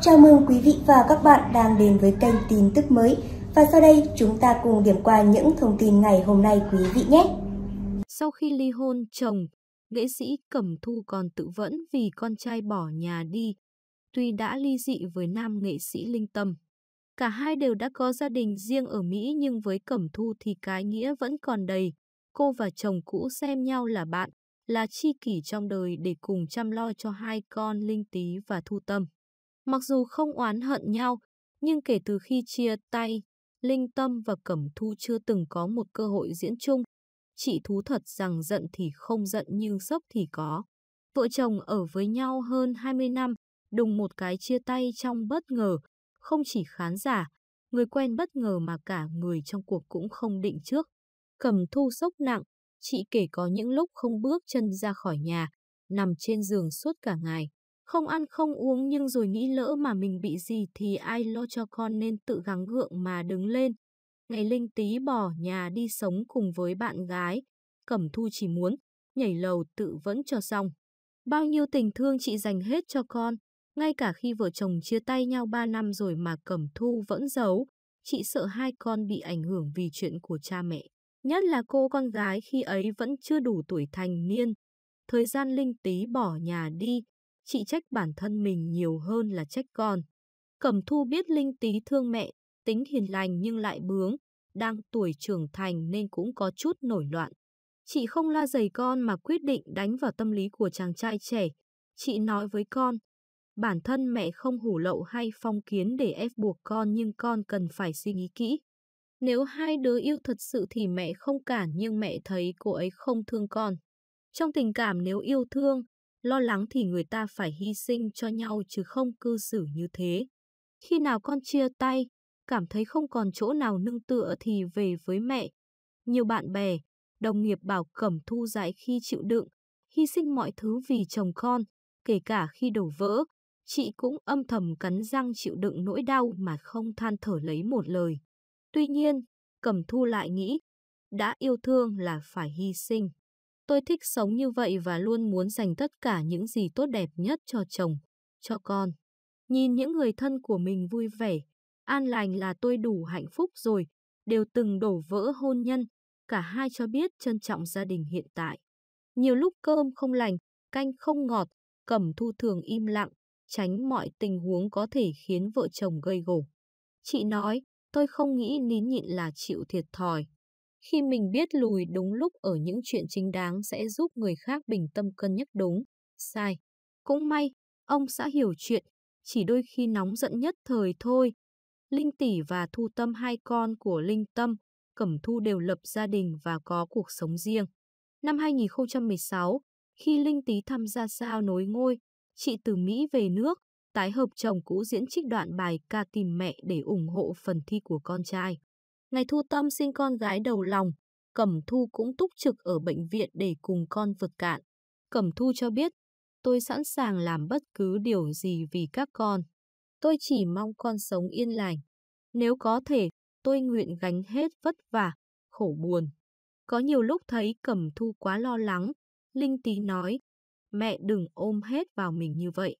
Chào mừng quý vị và các bạn đang đến với kênh tin tức mới. Và sau đây chúng ta cùng điểm qua những thông tin ngày hôm nay quý vị nhé. Sau khi ly hôn chồng, nghệ sĩ Cẩm Thu còn tự vẫn vì con trai bỏ nhà đi. Tuy đã ly dị với nam nghệ sĩ Linh Tâm, cả hai đều đã có gia đình riêng ở Mỹ nhưng với Cẩm Thu thì cái nghĩa vẫn còn đầy. Cô và chồng cũ xem nhau là bạn, là chi kỷ trong đời để cùng chăm lo cho hai con Linh Tý và Thu Tâm. Mặc dù không oán hận nhau, nhưng kể từ khi chia tay, Linh Tâm và Cẩm Thu chưa từng có một cơ hội diễn chung. Chị thú thật rằng giận thì không giận nhưng sốc thì có. Vợ chồng ở với nhau hơn 20 năm, đùng một cái chia tay trong bất ngờ, không chỉ khán giả, người quen bất ngờ mà cả người trong cuộc cũng không định trước. Cẩm thu sốc nặng, chị kể có những lúc không bước chân ra khỏi nhà, nằm trên giường suốt cả ngày. Không ăn không uống nhưng rồi nghĩ lỡ mà mình bị gì thì ai lo cho con nên tự gắng gượng mà đứng lên. Ngày Linh tí bỏ nhà đi sống cùng với bạn gái, Cẩm Thu chỉ muốn nhảy lầu tự vẫn cho xong. Bao nhiêu tình thương chị dành hết cho con, ngay cả khi vợ chồng chia tay nhau 3 năm rồi mà Cẩm Thu vẫn giấu, chị sợ hai con bị ảnh hưởng vì chuyện của cha mẹ. Nhất là cô con gái khi ấy vẫn chưa đủ tuổi thành niên. Thời gian Linh Tý bỏ nhà đi, chị trách bản thân mình nhiều hơn là trách con. Cẩm thu biết Linh Tý thương mẹ, tính hiền lành nhưng lại bướng, đang tuổi trưởng thành nên cũng có chút nổi loạn. Chị không la giày con mà quyết định đánh vào tâm lý của chàng trai trẻ. Chị nói với con, bản thân mẹ không hủ lậu hay phong kiến để ép buộc con nhưng con cần phải suy nghĩ kỹ. Nếu hai đứa yêu thật sự thì mẹ không cản nhưng mẹ thấy cô ấy không thương con. Trong tình cảm nếu yêu thương, lo lắng thì người ta phải hy sinh cho nhau chứ không cư xử như thế. Khi nào con chia tay, cảm thấy không còn chỗ nào nương tựa thì về với mẹ. Nhiều bạn bè, đồng nghiệp bảo Cẩm Thu giải khi chịu đựng, hy sinh mọi thứ vì chồng con, kể cả khi đổ vỡ, chị cũng âm thầm cắn răng chịu đựng nỗi đau mà không than thở lấy một lời. Tuy nhiên, Cẩm Thu lại nghĩ, đã yêu thương là phải hy sinh. Tôi thích sống như vậy và luôn muốn dành tất cả những gì tốt đẹp nhất cho chồng, cho con. Nhìn những người thân của mình vui vẻ, an lành là tôi đủ hạnh phúc rồi, đều từng đổ vỡ hôn nhân, cả hai cho biết trân trọng gia đình hiện tại. Nhiều lúc cơm không lành, canh không ngọt, cẩm thu thường im lặng, tránh mọi tình huống có thể khiến vợ chồng gây gổ. Chị nói, tôi không nghĩ nín nhịn là chịu thiệt thòi. Khi mình biết lùi đúng lúc ở những chuyện chính đáng sẽ giúp người khác bình tâm cân nhắc đúng, sai. Cũng may, ông xã hiểu chuyện, chỉ đôi khi nóng giận nhất thời thôi. Linh Tỷ và Thu Tâm hai con của Linh Tâm, Cẩm Thu đều lập gia đình và có cuộc sống riêng. Năm 2016, khi Linh Tý tham gia sao nối ngôi, chị từ Mỹ về nước, tái hợp chồng cũ diễn trích đoạn bài ca tìm mẹ để ủng hộ phần thi của con trai. Ngày Thu Tâm sinh con gái đầu lòng, Cẩm Thu cũng túc trực ở bệnh viện để cùng con vượt cạn. Cẩm Thu cho biết, tôi sẵn sàng làm bất cứ điều gì vì các con. Tôi chỉ mong con sống yên lành. Nếu có thể, tôi nguyện gánh hết vất vả, khổ buồn. Có nhiều lúc thấy Cẩm Thu quá lo lắng, Linh Tý nói, mẹ đừng ôm hết vào mình như vậy.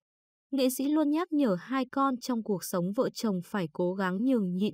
Nghệ sĩ luôn nhắc nhở hai con trong cuộc sống vợ chồng phải cố gắng nhường nhịn,